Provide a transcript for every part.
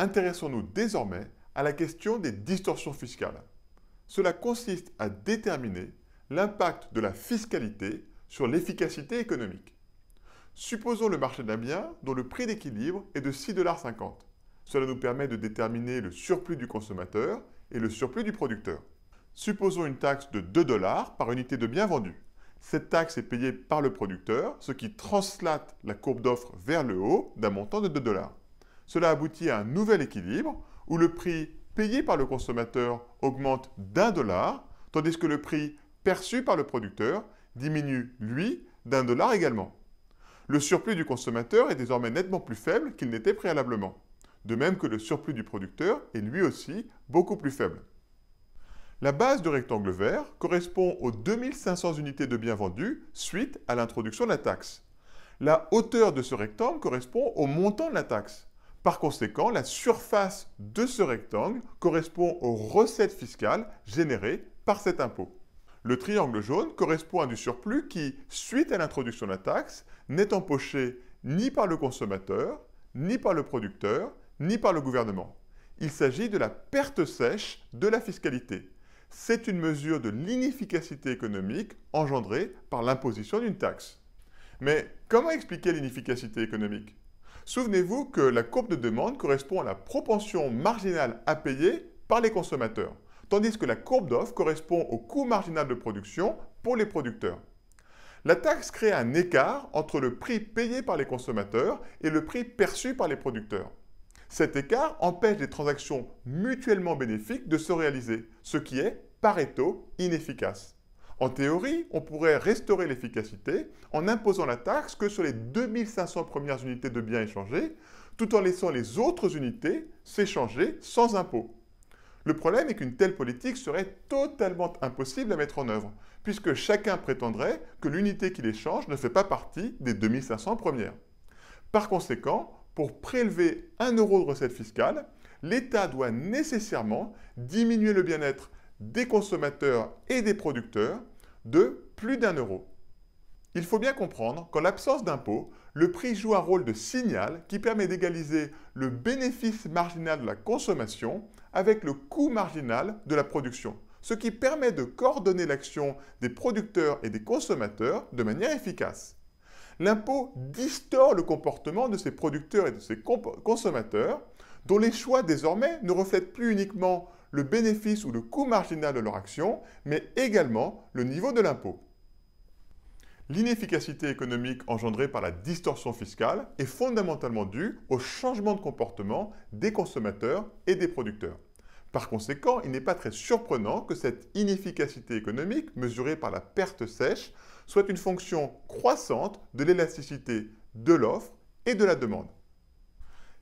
Intéressons-nous désormais à la question des distorsions fiscales. Cela consiste à déterminer l'impact de la fiscalité sur l'efficacité économique. Supposons le marché d'un bien dont le prix d'équilibre est de 6,50$. Cela nous permet de déterminer le surplus du consommateur et le surplus du producteur. Supposons une taxe de 2$ par unité de bien vendu. Cette taxe est payée par le producteur, ce qui translate la courbe d'offres vers le haut d'un montant de 2$. Cela aboutit à un nouvel équilibre où le prix payé par le consommateur augmente d'un dollar, tandis que le prix perçu par le producteur diminue, lui, d'un dollar également. Le surplus du consommateur est désormais nettement plus faible qu'il n'était préalablement, de même que le surplus du producteur est lui aussi beaucoup plus faible. La base du rectangle vert correspond aux 2500 unités de biens vendus suite à l'introduction de la taxe. La hauteur de ce rectangle correspond au montant de la taxe. Par conséquent, la surface de ce rectangle correspond aux recettes fiscales générées par cet impôt. Le triangle jaune correspond à du surplus qui, suite à l'introduction de la taxe, n'est empoché ni par le consommateur, ni par le producteur, ni par le gouvernement. Il s'agit de la perte sèche de la fiscalité. C'est une mesure de l'inefficacité économique engendrée par l'imposition d'une taxe. Mais comment expliquer l'inefficacité économique Souvenez-vous que la courbe de demande correspond à la propension marginale à payer par les consommateurs, tandis que la courbe d'offre correspond au coût marginal de production pour les producteurs. La taxe crée un écart entre le prix payé par les consommateurs et le prix perçu par les producteurs. Cet écart empêche les transactions mutuellement bénéfiques de se réaliser, ce qui est, pareto, inefficace. En théorie, on pourrait restaurer l'efficacité en imposant la taxe que sur les 2500 premières unités de biens échangés, tout en laissant les autres unités s'échanger sans impôt. Le problème est qu'une telle politique serait totalement impossible à mettre en œuvre, puisque chacun prétendrait que l'unité qu'il échange ne fait pas partie des 2500 premières. Par conséquent, pour prélever 1 euro de recette fiscale, l'État doit nécessairement diminuer le bien-être des consommateurs et des producteurs de plus d'un euro. Il faut bien comprendre qu'en l'absence d'impôt, le prix joue un rôle de signal qui permet d'égaliser le bénéfice marginal de la consommation avec le coût marginal de la production, ce qui permet de coordonner l'action des producteurs et des consommateurs de manière efficace. L'impôt distord le comportement de ces producteurs et de ces consommateurs, dont les choix désormais ne reflètent plus uniquement le bénéfice ou le coût marginal de leur action, mais également le niveau de l'impôt. L'inefficacité économique engendrée par la distorsion fiscale est fondamentalement due au changement de comportement des consommateurs et des producteurs. Par conséquent, il n'est pas très surprenant que cette inefficacité économique, mesurée par la perte sèche, soit une fonction croissante de l'élasticité de l'offre et de la demande.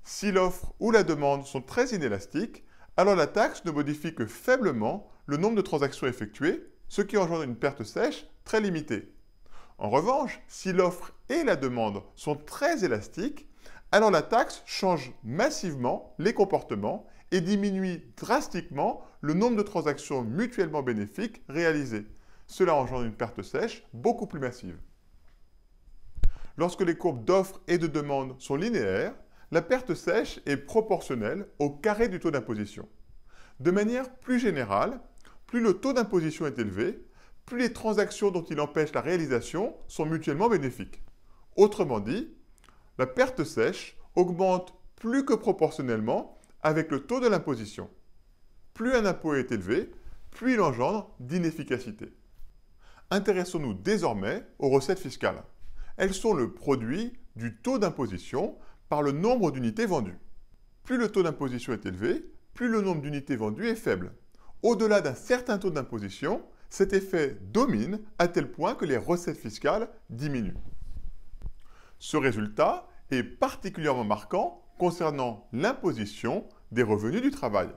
Si l'offre ou la demande sont très inélastiques, alors la taxe ne modifie que faiblement le nombre de transactions effectuées, ce qui engendre une perte sèche très limitée. En revanche, si l'offre et la demande sont très élastiques, alors la taxe change massivement les comportements et diminue drastiquement le nombre de transactions mutuellement bénéfiques réalisées. Cela engendre une perte sèche beaucoup plus massive. Lorsque les courbes d'offres et de demande sont linéaires, la perte sèche est proportionnelle au carré du taux d'imposition. De manière plus générale, plus le taux d'imposition est élevé, plus les transactions dont il empêche la réalisation sont mutuellement bénéfiques. Autrement dit, la perte sèche augmente plus que proportionnellement avec le taux de l'imposition. Plus un impôt est élevé, plus il engendre d'inefficacité. Intéressons-nous désormais aux recettes fiscales. Elles sont le produit du taux d'imposition par le nombre d'unités vendues. Plus le taux d'imposition est élevé, plus le nombre d'unités vendues est faible. Au-delà d'un certain taux d'imposition, cet effet domine à tel point que les recettes fiscales diminuent. Ce résultat est particulièrement marquant concernant l'imposition des revenus du travail.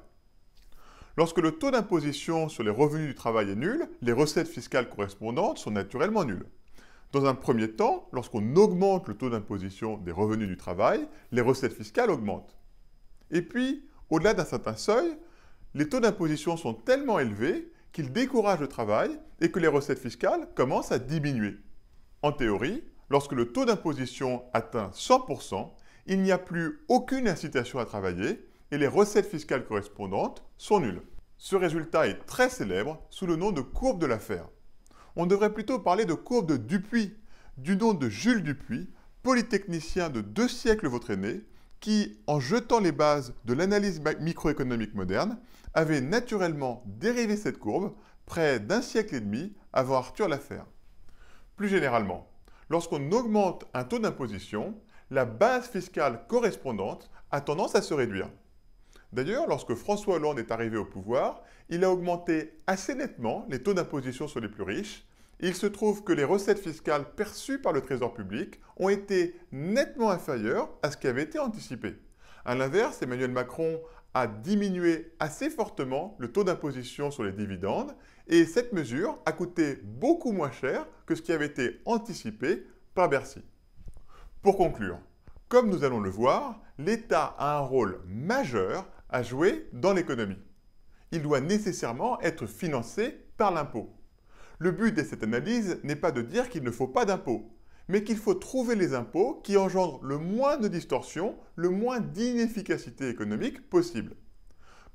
Lorsque le taux d'imposition sur les revenus du travail est nul, les recettes fiscales correspondantes sont naturellement nulles. Dans un premier temps, lorsqu'on augmente le taux d'imposition des revenus du travail, les recettes fiscales augmentent. Et puis, au-delà d'un certain seuil, les taux d'imposition sont tellement élevés qu'ils découragent le travail et que les recettes fiscales commencent à diminuer. En théorie, lorsque le taux d'imposition atteint 100%, il n'y a plus aucune incitation à travailler et les recettes fiscales correspondantes sont nulles. Ce résultat est très célèbre sous le nom de courbe de l'affaire on devrait plutôt parler de courbe de Dupuis, du nom de Jules Dupuis, polytechnicien de deux siècles votre aîné, qui, en jetant les bases de l'analyse microéconomique moderne, avait naturellement dérivé cette courbe près d'un siècle et demi avant Arthur Laffaire. Plus généralement, lorsqu'on augmente un taux d'imposition, la base fiscale correspondante a tendance à se réduire. D'ailleurs, lorsque François Hollande est arrivé au pouvoir, il a augmenté assez nettement les taux d'imposition sur les plus riches. Il se trouve que les recettes fiscales perçues par le Trésor public ont été nettement inférieures à ce qui avait été anticipé. A l'inverse, Emmanuel Macron a diminué assez fortement le taux d'imposition sur les dividendes et cette mesure a coûté beaucoup moins cher que ce qui avait été anticipé par Bercy. Pour conclure, comme nous allons le voir, l'État a un rôle majeur à jouer dans l'économie. Il doit nécessairement être financé par l'impôt. Le but de cette analyse n'est pas de dire qu'il ne faut pas d'impôts, mais qu'il faut trouver les impôts qui engendrent le moins de distorsions, le moins d'inefficacité économique possible.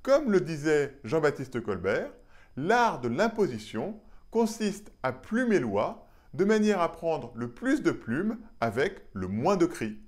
Comme le disait Jean-Baptiste Colbert, l'art de l'imposition consiste à plumer loi de manière à prendre le plus de plumes avec le moins de cris.